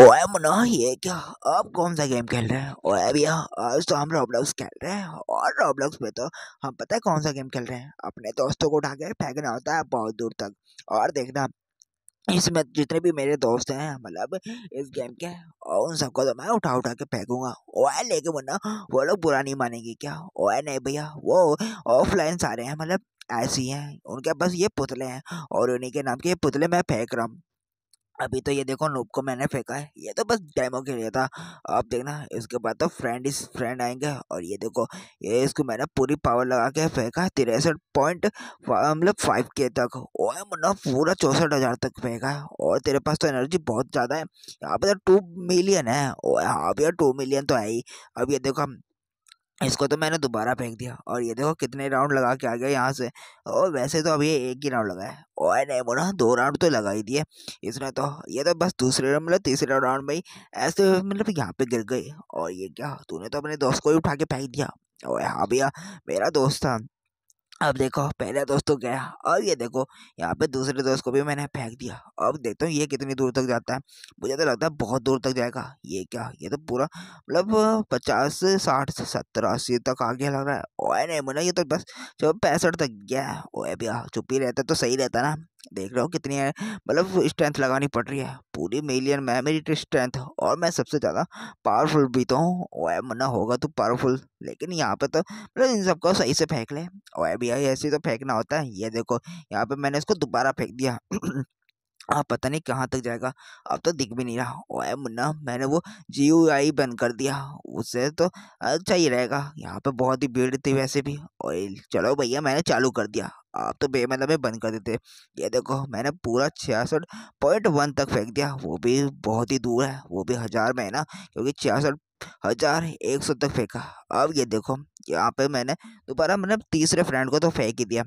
ओए मुन्ना ये क्या आप कौन सा गेम खेल रहे हैं ओए भैया आज तो हम रॉबलॉक्स खेल रहे हैं और रॉबलॉक्स में तो हम पता है कौन सा गेम खेल रहे हैं अपने दोस्तों को उठा के फेंकना होता है बहुत दूर तक और देखना इसमें जितने भी मेरे दोस्त हैं मतलब इस गेम के और उन सबको तो मैं उठा उठा के फेंकूंगा ओए लेके मुन्ना वो लोग बुरा नहीं मानेंगे क्या ओए नहीं भैया वो ऑफलाइन सारे हैं मतलब ऐसी हैं उनके पास ये पुतले हैं और उन्हीं के नाम के ये पुतले मैं फेंक रहा हूँ अभी तो ये देखो नूप को मैंने फेंका है ये तो बस डेमो के लिए था अब देखना इसके बाद तो फ्रेंड इस फ्रेंड आएंगे और ये देखो ये इसको मैंने पूरी पावर लगा के फेंका है तिरसठ पॉइंट मतलब फाइव के तक ओ मुन्ना पूरा चौंसठ हज़ार तक फेंका है और तेरे पास तो एनर्जी बहुत ज़्यादा है यहाँ पर तो टू मिलियन है ओ हाँ भैया टू मिलियन तो है ही अब ये देखो इसको तो मैंने दोबारा फेंक दिया और ये देखो कितने राउंड लगा के आ गया यहाँ से और वैसे तो अभी एक ही राउंड लगाया और नहीं बोला दो राउंड तो लगा ही दिए इसने तो ये तो बस दूसरे राउंड मतलब तीसरे राउंड में ही ऐसे मतलब यहाँ पे गिर गई और ये क्या तूने तो अपने दोस्त को ही उठा के फेंक दिया और हाँ भैया मेरा दोस्त था अब देखो पहले दोस्त तो गया और ये देखो यहाँ पे दूसरे दोस्त को भी मैंने फेंक दिया अब देखता हूँ ये कितनी दूर तक जाता है मुझे तो लगता है बहुत दूर तक जाएगा ये क्या ये तो पूरा मतलब पचास साठ सत्तर अस्सी तक आगे लग रहा है ओए नहीं बोला ये तो बस जब पैंसठ तक गया है ओए भैया चुप ही रहता तो सही रहता ना देख रहे हो कितनी है मतलब स्ट्रेंथ लगानी पड़ रही है पूरी मिलियन में मेरी स्ट्रेंथ तो और मैं सबसे ज़्यादा पावरफुल भी तो हूँ ओए मना होगा तो पावरफुल लेकिन यहाँ पे तो मतलब इन सबको सही से फेंक ले ओए भी ऐसे तो फेंकना होता है ये देखो यहाँ पे मैंने इसको दोबारा फेंक दिया अब पता नहीं कहाँ तक जाएगा अब तो दिख भी नहीं रहा ओए मुन्ना मैंने वो जी आई बंद कर दिया उसे तो अच्छा ही रहेगा यहाँ पे बहुत ही भीड़ थी वैसे भी और चलो भैया मैंने चालू कर दिया आप तो बेमतलब में बंद कर देते ये देखो मैंने पूरा छियासठ पॉइंट वन तक फेंक दिया वो भी बहुत ही दूर है वो भी हज़ार में है ना क्योंकि छियासठ हज़ार एक सौ तक फेंका अब ये देखो यहाँ पे मैंने दोबारा मैंने मतलब तीसरे फ्रेंड को तो फेंक ही दिया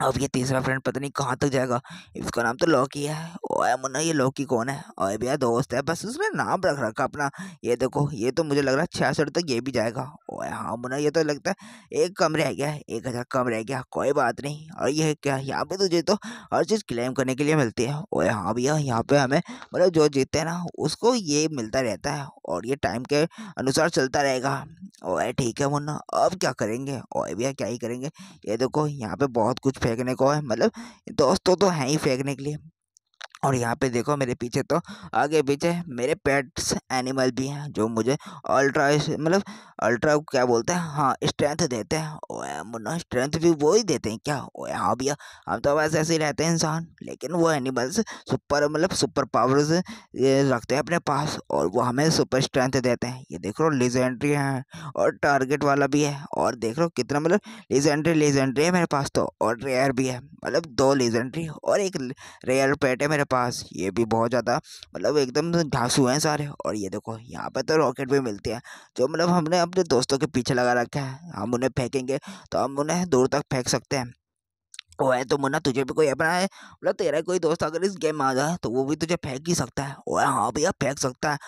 अब ये तीसरा फ्रेंड पता नहीं कहाँ तक जाएगा इसका नाम तो लौकी है ओए मुन्ना ये लौकी कौन है ओए भैया दोस्त है बस उसने नाम रख रखा अपना ये देखो ये तो मुझे लग रहा है छियासठ तक ये भी जाएगा ओए हाँ मुन्ना ये तो लगता है एक कम रह गया एक हज़ार कम रह गया कोई बात नहीं और ये क्या यहाँ पे तुझे तो हर चीज़ क्लेम करने के लिए मिलती है ओए हाँ भैया यहाँ पर हमें मतलब जो जीतते हैं ना उसको ये मिलता रहता है और ये टाइम के अनुसार चलता रहेगा ओए ठीक है मुन्ना अब क्या करेंगे ओए भैया क्या ही करेंगे ये देखो यहाँ पे बहुत कुछ फेंकने को है मतलब दोस्तों तो, तो हैं ही फेंकने के लिए और यहाँ पे देखो मेरे पीछे तो आगे पीछे मेरे पेट्स एनिमल भी हैं जो मुझे अल्ट्रा मतलब अल्ट्रा क्या बोलते हैं हाँ स्ट्रेंथ देते हैं ओए मुन्ना स्ट्रेंथ भी वो ही देते हैं क्या ओए हाँ भैया हम तो वैसे ऐसे ही रहते हैं इंसान लेकिन वो एनिमल्स सुपर मतलब सुपर पावर्स रखते हैं अपने पास और वो हमें सुपर स्ट्रेंथ देते हैं ये देख लो लेजेंड्री है और टारगेट वाला भी है और देख लो कितना मतलब लेजेंड्री लेजेंड्री है मेरे पास तो और रेयर भी है मतलब दो लेजेंड्री और एक रेयर पेट है मेरे पास ये भी बहुत ज़्यादा मतलब एकदम घासू हैं सारे और ये देखो यहाँ पर तो रॉकेट भी मिलते हैं जो मतलब हमने अपने दोस्तों के पीछे लगा रखा है हम उन्हें फेंकेंगे तो हम उन्हें दूर तक फेंक सकते हैं वो है तो मुन्ना तुझे भी कोई अपना है मतलब तेरा कोई दोस्त अगर इस गेम में आ जाए तो वो भी तुझे फेंक ही सकता है ओए हाँ भैया फेंक सकता है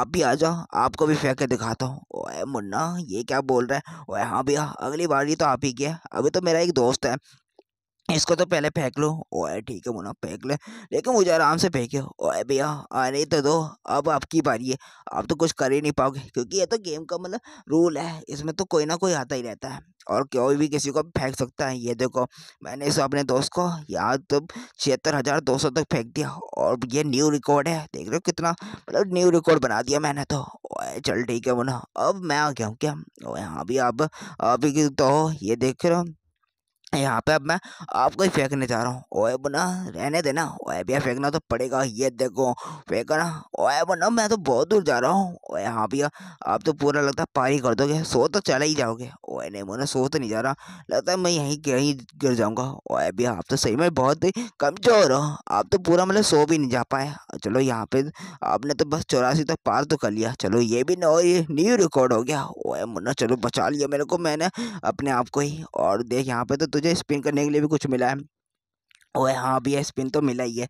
आप भी आ जाओ आपको भी फेंक के दिखाता हूँ ओए मुन्ना ये क्या बोल रहा है ओए हाँ भैया अगली बारी तो आप ही किया अभी तो मेरा एक दोस्त है इसको तो पहले फेंक लो ओए ठीक है बोना फेंक ले लेकिन मुझे आराम से फेंके ओए भैया आने तो दो अब आपकी बारी है आप तो कुछ कर ही नहीं पाओगे क्योंकि ये तो गेम का मतलब रूल है इसमें तो कोई ना कोई आता ही रहता है और कोई भी किसी को फेंक सकता है ये देखो मैंने इस अपने दोस्त को यहाँ तो छिहत्तर हज़ार दो सौ तक फेंक दिया और ये न्यू रिकॉर्ड है देख रहे हो कितना मतलब न्यू रिकॉर्ड बना दिया मैंने तो ओए चल ठीक है बोना अब मैं आ गया हूँ क्या ओए हाँ भी अब अभी तो ये देख रहे हो यहाँ पे अब मैं आपको ही फेंकने जा रहा हूँ ओए बना रहने देना ओए भैया फेंकना तो पड़ेगा ये देखो फेंकना ओए बना मैं तो बहुत दूर जा रहा हूँ ओए हाँ भैया आप तो पूरा लगता है पार ही कर दोगे सो तो चला ही जाओगे ओए नहीं बोना सो तो नहीं जा रहा लगता है मैं यहीं कहीं गिर जाऊँगा ओए भैया आप तो सही में बहुत ही कमज़ोर हो आप तो पूरा मतलब सो भी नहीं जा पाए चलो यहाँ पे आपने तो बस चौरासी तक पार तो कर लिया चलो ये भी ना ये न्यू रिकॉर्ड हो गया ओए मुन्ना चलो बचा लिया मेरे को मैंने अपने आप को ही और देख यहाँ पे तो मुझे स्पिन करने के लिए भी कुछ मिला है ओए हाँ भैया स्पिन तो मिला ही है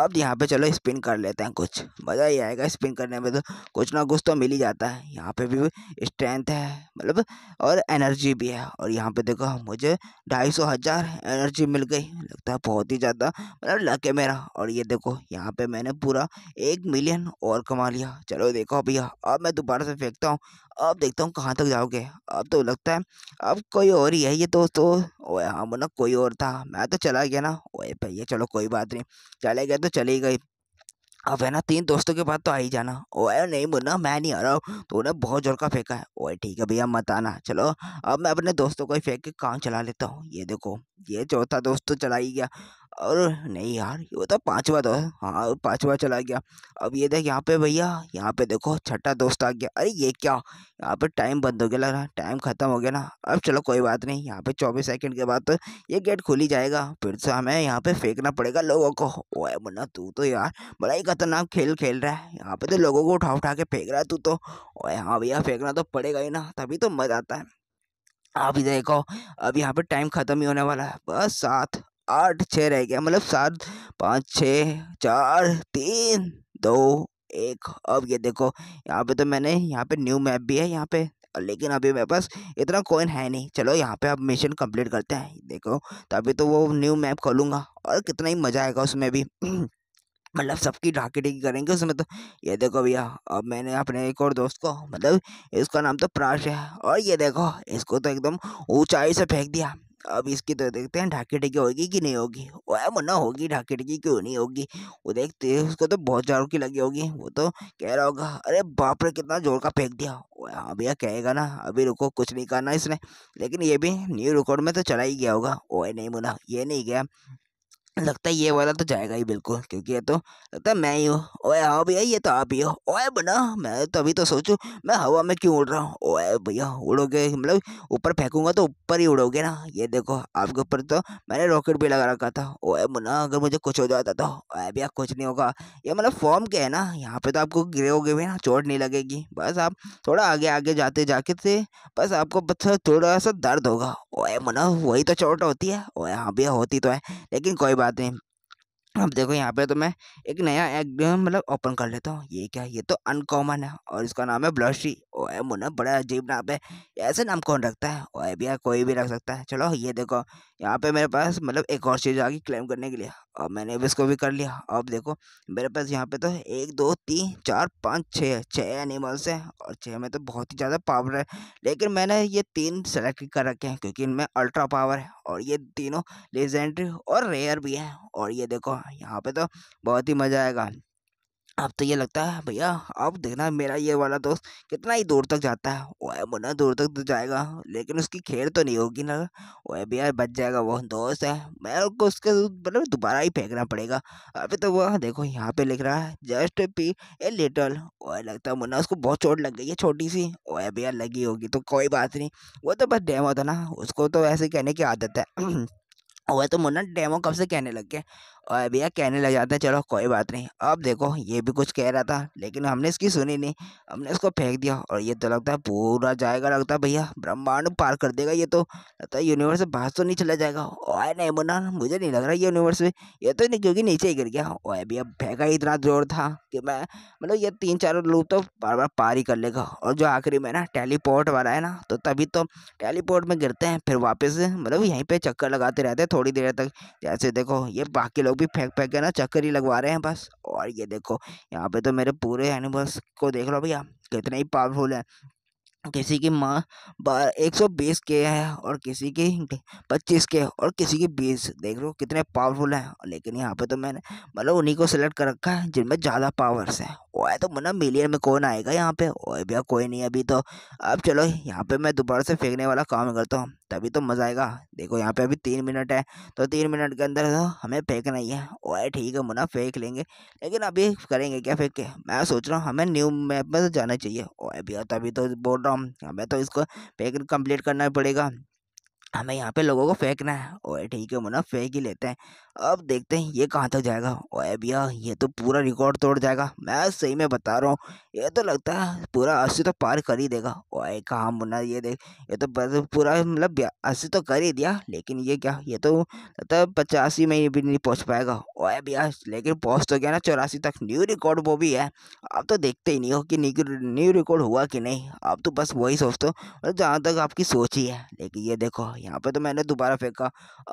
अब यहाँ पे चलो स्पिन कर लेते हैं कुछ मज़ा ही आएगा स्पिन करने में तो कुछ ना कुछ तो मिल ही जाता है यहाँ पे भी स्ट्रेंथ है मतलब और एनर्जी भी है और यहाँ पे देखो मुझे ढाई सौ हज़ार एनर्जी मिल गई लगता है बहुत ही ज़्यादा मतलब लक है मेरा और ये देखो यहाँ पर मैंने पूरा एक मिलियन और कमा लिया चलो देखो भैया अब मैं दोबारा से फेंकता हूँ अब देखता हूँ कहाँ तक जाओगे अब तो लगता है अब कोई और ही है ये दोस्तों ओ हाँ मतलब कोई और था मैं तो चला गया ना भाई भैया चलो कोई बात नहीं चले गए तो चले गए अब है ना तीन दोस्तों के बाद तो आ ही जाना ओए नहीं मुन्ना मैं नहीं आ रहा हूँ तूने बहुत जोर का फेंका है ओए ठीक है भैया मत आना चलो अब मैं अपने दोस्तों को ही फेंक के काम चला लेता हूँ ये देखो ये चौथा दोस्त तो चला ही गया और नहीं यार ये तो पाँचवा दोस्त तो हाँ पाँचवा चला गया अब ये देख यहाँ पे भैया यहाँ पे देखो छठा दोस्त आ गया अरे ये क्या यहाँ पे टाइम बंद हो गया लग रहा टाइम ख़त्म हो गया ना अब चलो कोई बात नहीं यहाँ पे चौबीस सेकंड के बाद तो ये गेट खुल ही जाएगा फिर से हमें यहाँ पे फेंकना पड़ेगा लोगों को ओए मुन्ना तू तो यार बड़ा ही खतरनाक खेल खेल रहा है यहाँ पर तो लोगों को उठा उठा के फेंक रहा है तू तो ओए हाँ भैया फेंकना तो पड़ेगा ही ना तभी तो मज़ा आता है अभी देखो अब यहाँ पे टाइम ख़त्म ही होने वाला है बस सात आठ छः रह गया मतलब सात पाँच छः चार तीन दो एक अब ये देखो यहाँ पे तो मैंने यहाँ पे न्यू मैप भी है यहाँ पे लेकिन अभी मेरे पास इतना कोइन है नहीं चलो यहाँ पे अब मिशन कंप्लीट करते हैं देखो तो अभी तो वो न्यू मैप खोलूँगा और कितना ही मज़ा आएगा उसमें भी मतलब सबकी ढाकी ढीकी करेंगे उसमें तो ये देखो भैया अब मैंने अपने एक और दोस्त को मतलब इसका नाम तो प्राश है और ये देखो इसको तो एकदम ऊँचाई से फेंक दिया अब इसकी तो देखते हैं ढाकी टिकी होगी कि नहीं होगी वह मुन्ना होगी ढाकी टिकी क्यों नहीं होगी वो देखते हैं उसको तो बहुत जोर की लगी होगी वो तो कह रहा होगा अरे बाप रे कितना जोर का फेंक दिया हाँ भैया कहेगा ना अभी रुको कुछ नहीं करना इसने लेकिन ये भी न्यू रिकॉर्ड में तो चला ही गया होगा ओए नहीं मुन्ना ये नहीं गया लगता है ये वाला तो जाएगा ही बिल्कुल क्योंकि ये तो लगता है मैं ही हूँ ओए हाँ भैया ये तो आप ही हो ओए बना मैं तो अभी तो सोचू मैं हवा में क्यों उड़ रहा हूँ ओए भैया उड़ोगे मतलब ऊपर फेंकूंगा तो ऊपर ही उड़ोगे ना ये देखो आपके ऊपर तो मैंने रॉकेट भी लगा रखा था ओए बना अगर मुझे कुछ हो जाता तो ओए भैया कुछ नहीं होगा ये मतलब फॉर्म के है ना यहाँ पर तो आपको गिरे गए भी ना चोट नहीं लगेगी बस आप थोड़ा आगे आगे जाते जाके थे बस आपको थोड़ा सा दर्द होगा ओए मना वही तो चोट होती है ओए हाँ भैया होती तो है लेकिन कोई बात de अब देखो यहाँ पे तो मैं एक नया एग मतलब ओपन कर लेता हूँ ये क्या ये तो अनकॉमन है और इसका नाम है ब्लशी ओए मुन्ना बड़ा अजीब नाम है ऐसे नाम कौन रखता है ओए भैया कोई भी रख सकता है चलो ये देखो यहाँ पे मेरे पास मतलब एक और चीज़ आ गई क्लेम करने के लिए और मैंने भी इसको भी कर लिया अब देखो मेरे पास यहाँ पे तो एक दो तीन चार पाँच छः छः एनिमल्स हैं और छः में तो बहुत ही ज़्यादा पावर है लेकिन मैंने ये तीन सेलेक्ट कर रखे हैं क्योंकि इनमें अल्ट्रा पावर है और ये तीनों लेजेंड्री और रेयर भी हैं और ये देखो यहाँ पे तो बहुत ही मज़ा आएगा अब तो ये लगता है भैया अब देखना मेरा ये वाला दोस्त कितना ही दूर तक जाता है ओए मुन्ना दूर तक तो जाएगा लेकिन उसकी खेल तो नहीं होगी ना ओए भैया बच जाएगा वो दोस्त है मैं उसको उसके मतलब दोबारा ही फेंकना पड़ेगा अभी तो वह देखो यहाँ पे लिख रहा है जस्ट पी ए लिटल ओए लगता है मुन्ना उसको बहुत चोट लग गई है छोटी सी ओए भैया लगी होगी तो कोई बात नहीं वो तो बस डैम होता ना उसको तो ऐसे कहने की आदत है वह तो मुन्ना डेमो कब से कहने लग गए और भैया कहने लग जाते हैं चलो कोई बात नहीं अब देखो ये भी कुछ कह रहा था लेकिन हमने इसकी सुनी नहीं हमने इसको फेंक दिया और ये तो लगता है पूरा जाएगा लगता है भैया ब्रह्मांड पार कर देगा ये तो लगता है यूनिवर्स बाहर तो नहीं चला जाएगा ओए नहीं मुन्ना मुझे नहीं लग रहा यूनिवर्स में ये तो नहीं क्योंकि नीचे ही गिर गया ओए भैया फेंका इतना जोर था कि मैं मतलब ये तीन चार लूप तो बार बार पार ही कर लेगा और जो आखिरी में ना टेलीपोर्ट वाला है ना तो तभी तो टेलीपोर्ट में गिरते हैं फिर वापस मतलब यहीं पर चक्कर लगाते रहते हैं थोड़ी देर तक जैसे देखो ये बाकी लोग भी फेंक फेंक के ना चक्कर ही लगवा रहे हैं बस और ये देखो यहाँ पे तो मेरे पूरे एनिमल्स को देख लो भैया कितने ही पावरफुल है किसी की माँ एक सौ बीस के है और किसी की पच्चीस के और किसी की बीस देख लो कितने पावरफुल हैं लेकिन यहाँ पे तो मैंने मतलब उन्हीं को सेलेक्ट कर रखा है जिनमें ज़्यादा पावर्स हैं ओए तो मुन्ना मिलियन में कौन आएगा यहाँ पे ओए भैया कोई नहीं अभी तो अब चलो यहाँ पे मैं दोबारा से फेंकने वाला काम करता हूँ तभी तो मज़ा आएगा देखो यहाँ पे अभी तीन मिनट है तो तीन मिनट के अंदर तो हमें फेंकना ही है ओए ठीक है मुन्ना फेंक लेंगे लेकिन अभी करेंगे क्या फेंक के मैं सोच रहा हूँ हमें न्यू मैप में तो जाना चाहिए ओए भैया तभी तो बोल रहा हूँ हमें तो इसको फेंक कम्प्लीट करना पड़ेगा हमें यहाँ पे लोगों को फेंकना है ओए ठीक है मुन्ना फेंक ही लेते हैं अब देखते हैं ये कहाँ तक जाएगा ओए भैया ये तो पूरा रिकॉर्ड तोड़ जाएगा मैं सही में बता रहा हूँ ये तो लगता है पूरा अस्सी तो पार कर ही देगा ओए कहाँ मुन्ना ये देख ये तो पूरा मतलब अस्सी तो कर ही दिया लेकिन ये क्या ये तो लगता है पचासी में भी नहीं पहुँच पाएगा ओए भैया लेकिन पहुँच तो गया ना चौरासी तक न्यू रिकॉर्ड वो भी है अब तो देखते ही नहीं हो कि न्यू रिकॉर्ड हुआ कि नहीं अब तो बस वही सोचते हो मतलब जहाँ तक आपकी सोच ही है लेकिन ये देखो यहाँ पे तो मैंने दोबारा फेंका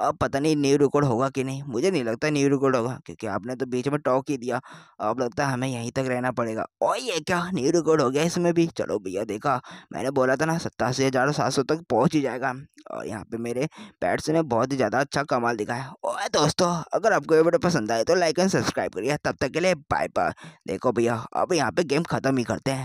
अब पता नहीं न्यू रिकॉर्ड होगा कि नहीं मुझे नहीं लगता न्यू रिकॉर्ड होगा क्योंकि आपने तो बीच में टॉक ही दिया अब लगता है हमें यहीं तक रहना पड़ेगा और ये क्या न्यू रिकॉर्ड हो गया इसमें भी चलो भैया देखा मैंने बोला था ना सत्तासी हज़ार सात सौ तक पहुँच ही जाएगा और यहाँ पर मेरे पैट्स ने बहुत ही ज़्यादा अच्छा कमाल दिखाया और दोस्तों अगर आपको ये वीडियो पसंद आए तो लाइक एंड सब्सक्राइब करिए तब तक के लिए बाय बाय देखो भैया अब यहाँ पर गेम ख़त्म ही करते हैं